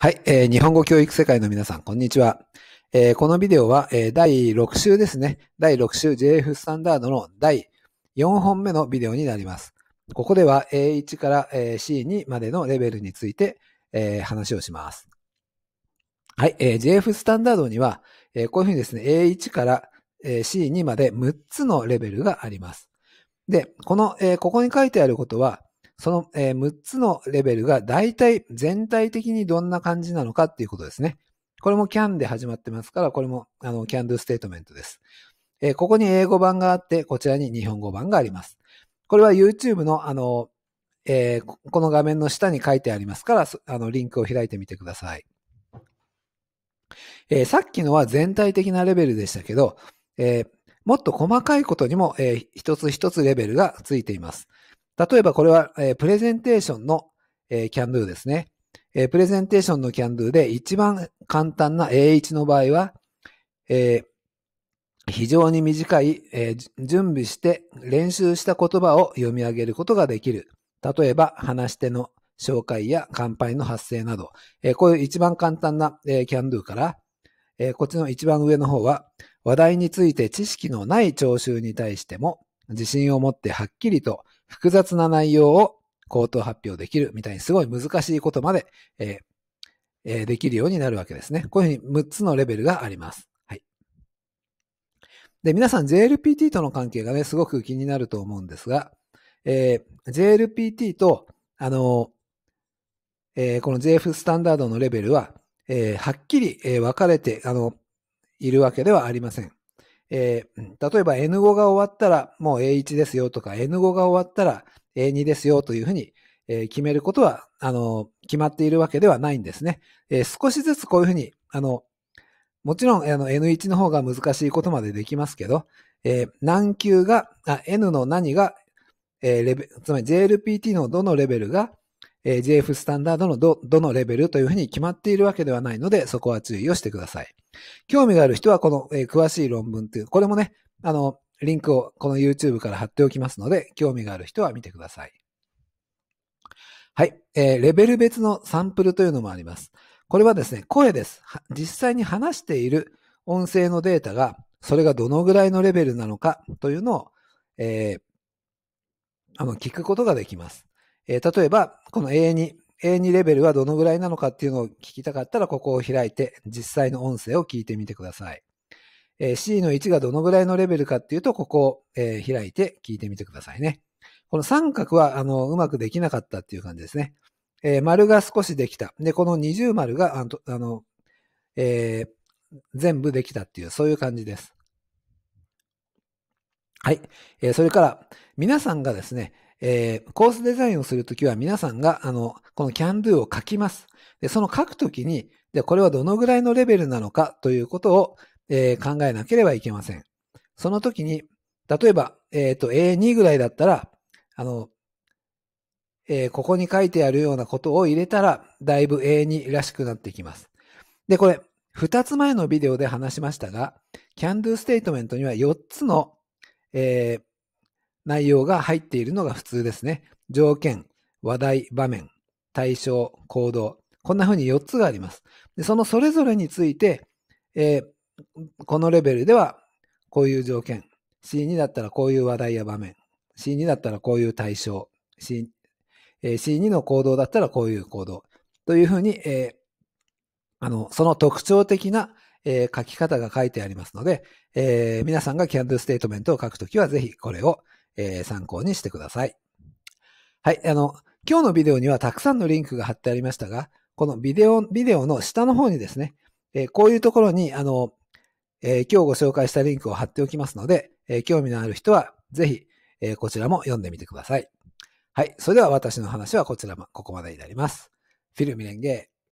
はい、えー、日本語教育世界の皆さん、こんにちは。えー、このビデオは、えー、第6週ですね。第6週 JF スタンダードの第4本目のビデオになります。ここでは A1 から C2 までのレベルについて、えー、話をします。はい、えー、JF スタンダードには、えー、こういうふうにですね、A1 から C2 まで6つのレベルがあります。で、この、えー、ここに書いてあることは、その、え6つのレベルが大体全体的にどんな感じなのかっていうことですね。これも CAN で始まってますから、これもあの CAN do ステートメントです、えー、ここに英語版があって、こちらに日本語版があります。これは YouTube のあの、えー、この画面の下に書いてありますから、あのリンクを開いてみてください。えー、さっきのは全体的なレベルでしたけど、えもっと細かいことにも、えー、一つ一つレベルがついています。例えばこれは、えー、プレゼンテーションの、えー、CanDo ですね。えー、プレゼンテーションの CanDo で一番簡単な A1 の場合は、えー、非常に短い、えー、準備して練習した言葉を読み上げることができる。例えば、話し手の紹介や乾杯の発声など、えー、こういう一番簡単な、えー、CanDo から、えー、こっちの一番上の方は、話題について知識のない聴衆に対しても、自信を持ってはっきりと複雑な内容を口頭発表できるみたいにすごい難しいことまで、えー、できるようになるわけですね。こういうふうに6つのレベルがあります。はい。で、皆さん JLPT との関係がね、すごく気になると思うんですが、えー、JLPT と、あのー、えー、この JF スタンダードのレベルは、えー、はっきり分かれて、あの、いるわけではありません。えー、例えば N5 が終わったらもう A1 ですよとか、N5 が終わったら A2 ですよというふうに、えー、決めることは、あの、決まっているわけではないんですね。えー、少しずつこういうふうに、あの、もちろん、あの、N1 の方が難しいことまでできますけど、えー、何級が、あ、N の何が、えー、レベつまり JLPT のどのレベルが、えー、JF スタンダードのど、どのレベルというふうに決まっているわけではないので、そこは注意をしてください。興味がある人はこの、えー、詳しい論文という、これもね、あの、リンクをこの YouTube から貼っておきますので、興味がある人は見てください。はい。えー、レベル別のサンプルというのもあります。これはですね、声です。実際に話している音声のデータが、それがどのぐらいのレベルなのかというのを、えー、あの、聞くことができます。えー、例えば、この永遠に A2 レベルはどのぐらいなのかっていうのを聞きたかったらここを開いて実際の音声を聞いてみてください。えー、C の1がどのぐらいのレベルかっていうとここを、えー、開いて聞いてみてくださいね。この三角はあのうまくできなかったっていう感じですね。えー、丸が少しできた。で、この二重丸があの、えー、全部できたっていう、そういう感じです。はい。えー、それから、皆さんがですね、えー、コースデザインをするときは皆さんが、あの、この CanDo を書きます。で、その書くときに、で、これはどのぐらいのレベルなのかということを、えー、考えなければいけません。そのときに、例えば、えっ、ー、と、A2 ぐらいだったら、あの、えー、ここに書いてあるようなことを入れたら、だいぶ A2 らしくなってきます。で、これ、二つ前のビデオで話しましたが、CanDo ステートメントには四つの、えー、内容が入っているのが普通ですね。条件、話題、場面、対象、行動。こんな風に4つがあります。でそのそれぞれについて、えー、このレベルではこういう条件。C2 だったらこういう話題や場面。C2 だったらこういう対象。C、え C2 の行動だったらこういう行動。というふうに、えー、あの、その特徴的な、えー、書き方が書いてありますので、えー、皆さんが CAN do ステートメントを書くときはぜひこれをえー、参考にしてください。はい、あの、今日のビデオにはたくさんのリンクが貼ってありましたが、このビデオ、ビデオの下の方にですね、えー、こういうところに、あの、えー、今日ご紹介したリンクを貼っておきますので、えー、興味のある人は、ぜひ、えこちらも読んでみてください。はい。それでは私の話はこちらも、ここまでになります。フィルミレンゲー。